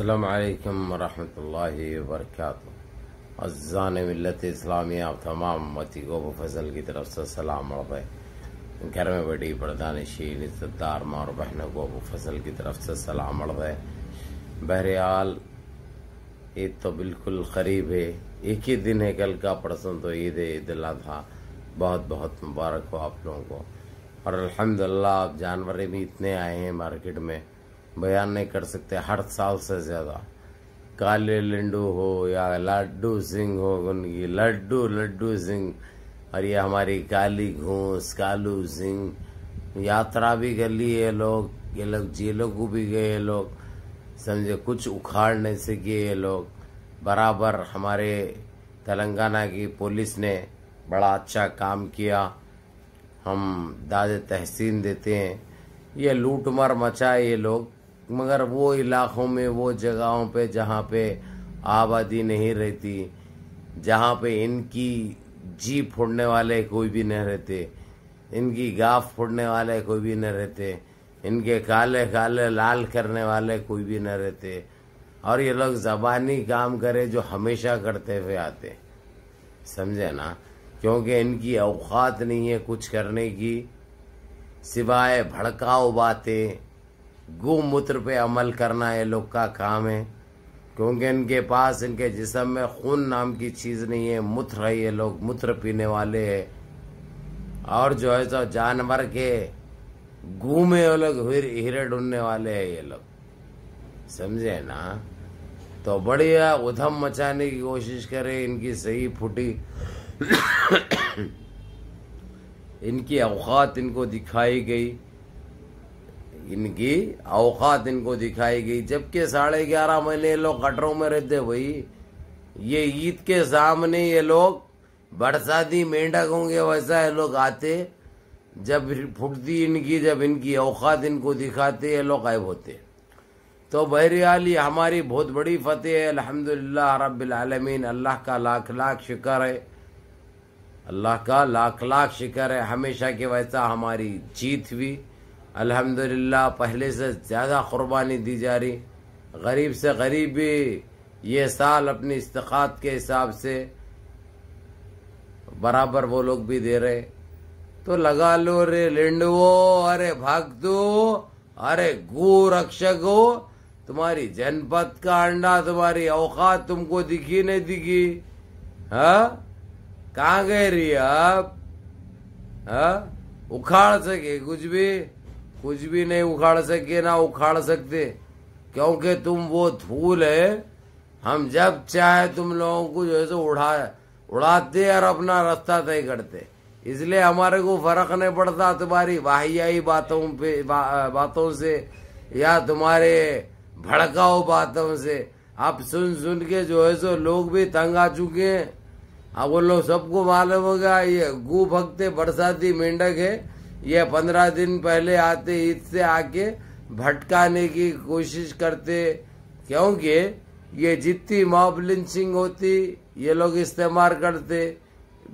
अल्लाम वरहमत ला वरक अज़ान मिलत इस्लामी आप तमाम मती को फजल की तरफ से सलाम और है घर में बड़ी शीन इज़्ज़तदार माँ और बहनों को फजल की तरफ से सलाम और बहरहाल ईद तो बिल्कुल करीब है एक ही दिन है कल का परसों तो ईद है ईद था बहुत बहुत मुबारक हो आप लोगों को और अल्हम्दुलिल्लाह अब जानवर भी इतने आए हैं मार्केट में बयान नहीं कर सकते हर साल से ज़्यादा काले लिंडू हो या लड्डू सिंह हो उनकी लड्डू लड्डू सिंह और ये हमारी काली घूस कालू सिंह यात्रा भी कर ली ये लोग ये लोग जेलों को भी गए ये लोग समझे कुछ उखाड़ नहीं सके ये लोग बराबर हमारे तेलंगाना की पुलिस ने बड़ा अच्छा काम किया हम दादे तहसीन देते हैं ये लूटमार मचाए ये लोग मगर वो इलाकों में वो जगहों पे जहाँ पे आबादी नहीं रहती जहाँ पे इनकी जी फोड़ने वाले कोई भी नहीं रहते इनकी गाफ फोड़ने वाले कोई भी नहीं रहते इनके काले काले लाल करने वाले कोई भी नहीं रहते और ये लोग जबानी काम करे जो हमेशा करते हुए आते समझे ना क्योंकि इनकी अवकात नहीं है कुछ करने की सिवाय भड़काऊ बातें गोमूत्र पे अमल करना ये लोग का काम है क्योंकि इनके पास इनके जिसम में खून नाम की चीज़ नहीं है मूत्र है ये लोग मूत्र पीने वाले है और जो है सो तो जानवर के गु में लोग हिरे ढूंढने वाले है ये लोग समझे ना तो बढ़िया उधम मचाने की कोशिश करे इनकी सही फुटी इनकी अवकात इनको दिखाई गई इनकी औकात इनको दिखाई गई जबकि साढ़े ग्यारह महीने ये लोग कटरों में रहते भाई ये ईद के सामने ये लोग बरसाती मेंढक होंगे वैसा ये लोग आते जब फुटती इनकी जब इनकी औकात इनको दिखाते ये लोग गायब होते तो बहरहाल ये हमारी बहुत बड़ी फतेह है अलहमदिल्ला रबालमीन अल्लाह का लाख लाख शिक्र है अल्लाह का लाख लाख शिक्र है हमेशा के वैसा हमारी जीत हुई अल्हम्दुलिल्लाह पहले से ज़्यादा क़ुरबानी दी जा रही गरीब से गरीब भी ये साल अपनी इस्तात के हिसाब से बराबर वो लोग भी दे रहे तो लगा लो रे लिंडवो अरे दो अरे गो रक्षक हो तुम्हारी जनपद का अंडा तुम्हारी औकात तुमको दिखी नहीं दिखी हा कहाँ गए रही आप हा उखाड़ सके कुछ भी कुछ भी नहीं उखाड़ सके ना उखाड़ सकते क्योंकि तुम वो धूल है हम जब चाहे तुम लोगों को जो है सो उड़ा उड़ाते और अपना रास्ता तय करते इसलिए हमारे को फर्क नहीं पड़ता तुम्हारी वाहियाई बातों पे बा, बातों से या तुम्हारे भड़काओ बातों से आप सुन सुन के जो है सो लोग भी तंग आ चुके हैं अब वो लोग सबको मालूम होगा ये गु भक्ते बरसाती मेंढक है ये पंद्रह दिन पहले आते ईद से आके भटकाने की कोशिश करते क्योंकि ये जितनी मॉब लिंचिंग होती ये लोग इस्तेमाल करते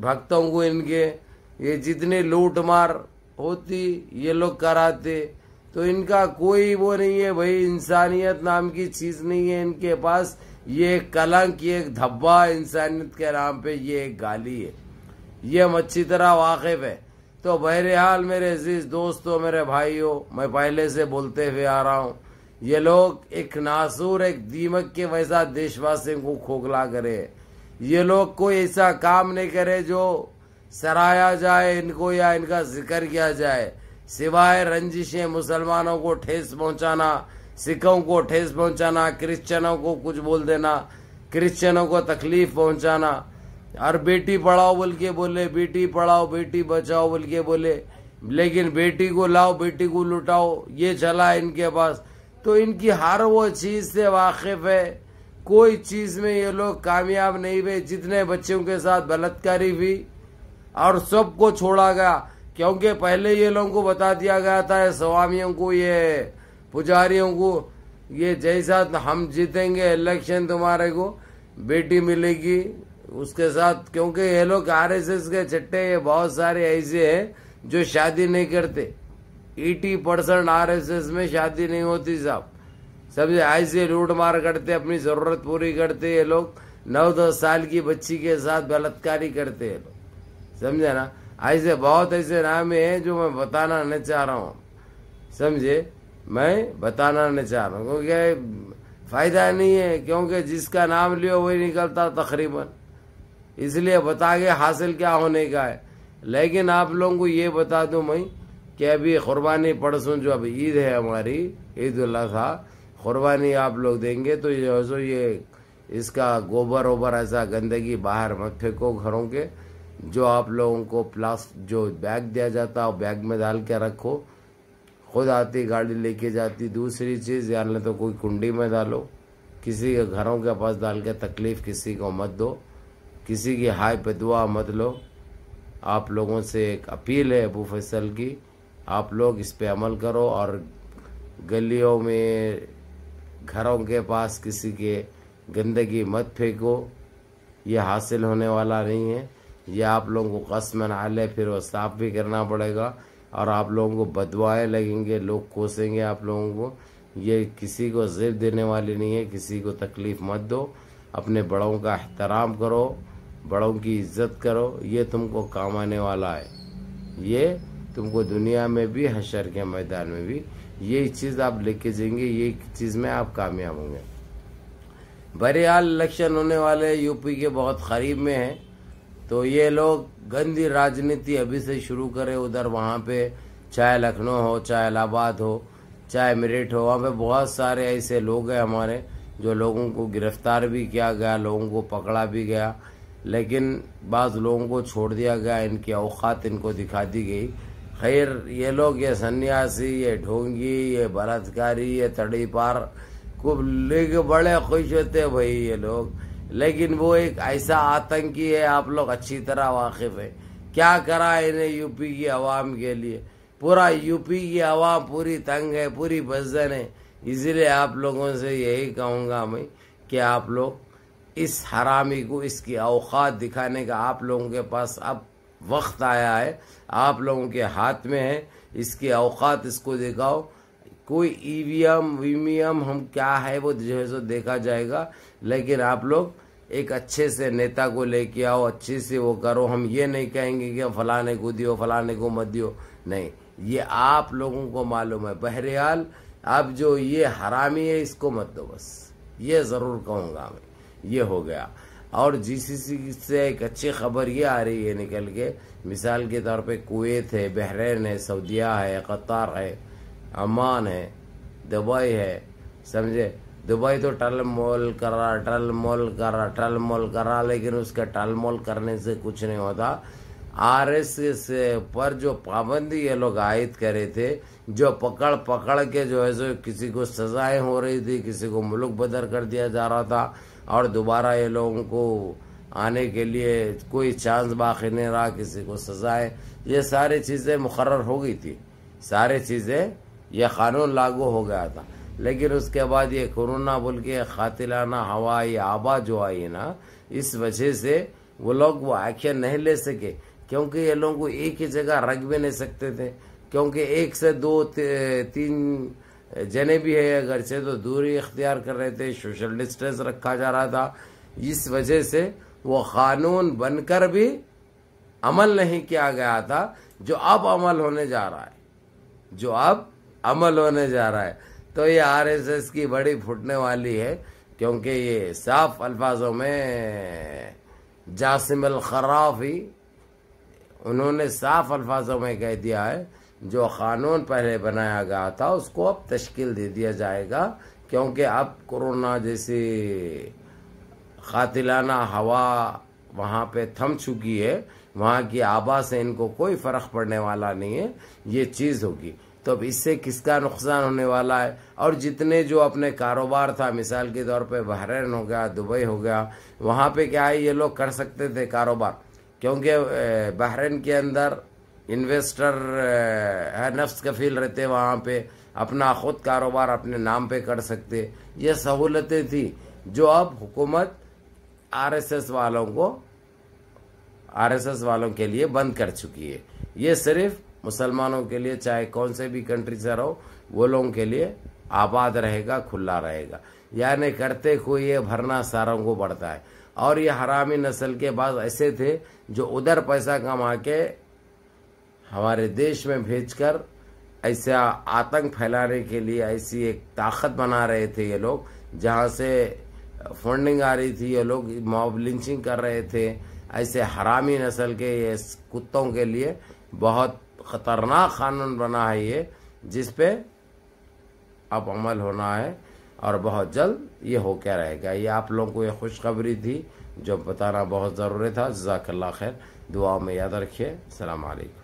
भक्तों को इनके ये जितने लूट मार होती ये लोग कराते तो इनका कोई वो नहीं है भाई इंसानियत नाम की चीज नहीं है इनके पास ये एक कलंक ये एक धब्बा इंसानियत के नाम पे ये एक गाली है ये हम अच्छी तरह वाकिफ है तो बहरहाल मेरे अजीज दोस्तों मेरे भाइयों मैं पहले से बोलते हुए आ रहा हूँ ये लोग एक नासूर एक दीमक के वैसा देशवासियों को खोखला करे ये लोग कोई ऐसा काम नहीं करे जो सराया जाए इनको या इनका जिक्र किया जाए सिवाय रंजिशें मुसलमानों को ठेस पहुंचाना सिखों को ठेस पहुंचाना क्रिश्चियनों को कुछ बोल देना क्रिश्चियनों को तकलीफ पहुंचाना और बेटी पढ़ाओ बोल के बोले बेटी पढ़ाओ बेटी बचाओ बोल के बोले लेकिन बेटी को लाओ बेटी को लुटाओ ये चला इनके पास तो इनकी हर वो चीज़ से वाकिफ है कोई चीज़ में ये लोग कामयाब नहीं हुए जितने बच्चों के साथ बलात्कारी हुई और सबको छोड़ा गया क्योंकि पहले ये लोगों को बता दिया गया था स्वामियों को ये पुजारियों को ये जैसा हम जीतेंगे इलेक्शन तुम्हारे को बेटी मिलेगी उसके साथ क्योंकि ये लोग आरएसएस के चट्टे बहुत सारे ऐसे हैं जो शादी नहीं करते एटी परसेंट आर में शादी नहीं होती साहब सब ऐसे लूट मार करते अपनी जरूरत पूरी करते ये लोग नौ दस साल की बच्ची के साथ बलात्कारी करते हैं लोग समझे ना ऐसे बहुत ऐसे नाम है जो मैं बताना नहीं चाह रहा हूँ समझे मैं बताना नहीं चाह रहा हूँ क्योंकि फायदा नहीं है क्योंकि जिसका नाम लियो वही निकलता तकरीबन इसलिए बता के हासिल क्या होने का है लेकिन आप लोगों को ये बता दूं मैं कि अभी कुरबानी परसों जो अब ईद है हमारी ईद उल्लाहा कुरबानी आप लोग देंगे तो ये सो ये इसका गोबर ओबर ऐसा गंदगी बाहर मत फेंको घरों के जो आप लोगों को प्लास्ट जो बैग दिया जाता है बैग में डाल के रखो खुद आती गाड़ी लेके जाती दूसरी चीज़ या तो कोई कुंडी में डालो किसी के घरों के पास डाल के तकलीफ़ किसी को मत दो किसी की हाय पे दुआ मत लो आप लोगों से एक अपील है अबू फैसल की आप लोग इस पे अमल करो और गलियों में घरों के पास किसी के गंदगी मत फेंको ये हासिल होने वाला नहीं है ये आप लोगों को कसम नाले फिर वो साफ भी करना पड़ेगा और आप लोगों को बदवाएँ लगेंगे लोग कोसेंगे आप लोगों को ये किसी को जेब देने वाली नहीं है किसी को तकलीफ़ मत दो अपने बड़ों का एहतराम करो बड़ों की इज्जत करो ये तुमको काम आने वाला है ये तुमको दुनिया में भी हशर के मैदान में भी ये चीज़ आप लेके जाएंगे ये चीज़ में आप कामयाब होंगे बहरहाल इलेक्शन होने वाले यूपी के बहुत करीब में है तो ये लोग गंदी राजनीति अभी से शुरू करें उधर वहाँ पे चाहे लखनऊ हो चाहे इलाहाबाद हो चाहे मेरठ हो वहाँ पे बहुत सारे ऐसे लोग हैं हमारे जो लोगों को गिरफ्तार भी किया गया लोगों को पकड़ा भी गया लेकिन बाद लोगों को छोड़ दिया गया इनके अवकात इनको दिखा दी गई खैर ये लोग ये सन्यासी ये ढोंगी ये बलात्कारी ये तड़ी पार खूब लेके बड़े खुश होते भाई ये लोग लेकिन वो एक ऐसा आतंकी है आप लोग अच्छी तरह वाकिफ है क्या करा इन्हें यूपी की आवाम के लिए पूरा यूपी की आवाम पूरी तंग है पूरी बजन है इसलिए आप लोगों से यही कहूँगा मैं कि आप लोग इस हरामी को इसकी अवकात दिखाने का आप लोगों के पास अब वक्त आया है आप लोगों के हाथ में है इसकी अवकात इसको दिखाओ कोई ईवीएम वीवीएम हम क्या है वो जो है सो देखा जाएगा लेकिन आप लोग एक अच्छे से नेता को लेके आओ अच्छे से वो करो हम ये नहीं कहेंगे कि फलाने को दियो फलाने को मत दियो नहीं ये आप लोगों को मालूम है बहरहाल अब जो ये हरामी है इसको मत दो बस ये ज़रूर कहूँगा मैं ये हो गया और जीसीसी से एक अच्छी खबर ये आ रही है निकल के मिसाल के तौर पे कुवैत है बहरीन है सऊदिया है कतार है अमान है दुबई है समझे दुबई तो टल मोल करा टल मोल करा टल मोल करा लेकिन उसका टल मोल करने से कुछ नहीं होता आर एस पर जो पाबंदी ये लोग आयद करे थे जो पकड़ पकड़ के जो है सो किसी को सजाएं हो रही थी किसी को मुल्क बदर कर दिया जा रहा था और दोबारा ये लोगों को आने के लिए कोई चांस बाकी नहीं रहा किसी को सजाए ये सारी चीज़ें मुकर हो गई थी सारी चीज़ें यह कानून लागू हो गया था लेकिन उसके बाद ये कोरोना बोल के खातिलाना हवा ये आबा जो आई ना इस वजह से वो लोग वो एक्शन नहीं ले सके क्योंकि ये लोग को एक ही जगह रख भी नहीं सकते थे क्योंकि एक से दो तीन जने भी है घर से तो दूरी इख्तियार कर रहे थे सोशल डिस्टेंस रखा जा रहा था इस वजह से वो कानून बनकर भी अमल नहीं किया गया था जो अब अमल होने जा रहा है जो अब अमल होने जा रहा है तो ये आरएसएस की बड़ी फुटने वाली है क्योंकि ये साफ अल्फाजों में जासिम अल ही उन्होंने साफ अल्फाजों में कह दिया है जो कानून पहले बनाया गया था उसको अब तश्कील दे दिया जाएगा क्योंकि अब कोरोना जैसी खातिलाना हवा वहाँ पे थम चुकी है वहाँ की आबा से इनको कोई फ़र्क पड़ने वाला नहीं है ये चीज़ होगी तो अब इससे किसका नुकसान होने वाला है और जितने जो अपने कारोबार था मिसाल के तौर पे बहरीन हो गया दुबई हो गया वहाँ पे क्या है ये लोग कर सकते थे कारोबार क्योंकि बहरेन के अंदर इन्वेस्टर है नफ्स कफील रहते वहाँ पे अपना खुद कारोबार अपने नाम पे कर सकते ये सहूलतें थी जो अब हुकूमत आरएसएस वालों को आरएसएस वालों के लिए बंद कर चुकी है ये सिर्फ मुसलमानों के लिए चाहे कौन से भी कंट्री से रहो वो लोगों के लिए आबाद रहेगा खुला रहेगा यानी करते हुए ये भरना सारों को बढ़ता है और ये हरामी नस्ल के बाद ऐसे थे जो उधर पैसा कमा के हमारे देश में भेजकर ऐसा आतंक फैलाने के लिए ऐसी एक ताकत बना रहे थे ये लोग जहाँ से फंडिंग आ रही थी ये लोग मॉब लिंचिंग कर रहे थे ऐसे हरामी नस्ल के ये कुत्तों के लिए बहुत खतरनाक कानून बना है ये जिस पे अब अमल होना है और बहुत जल्द ये हो क्या रहेगा ये आप लोगों को ये खुशखबरी थी जो बताना बहुत ज़रूरी था जजाकल्ला खैर दुआ में याद रखिए सलाम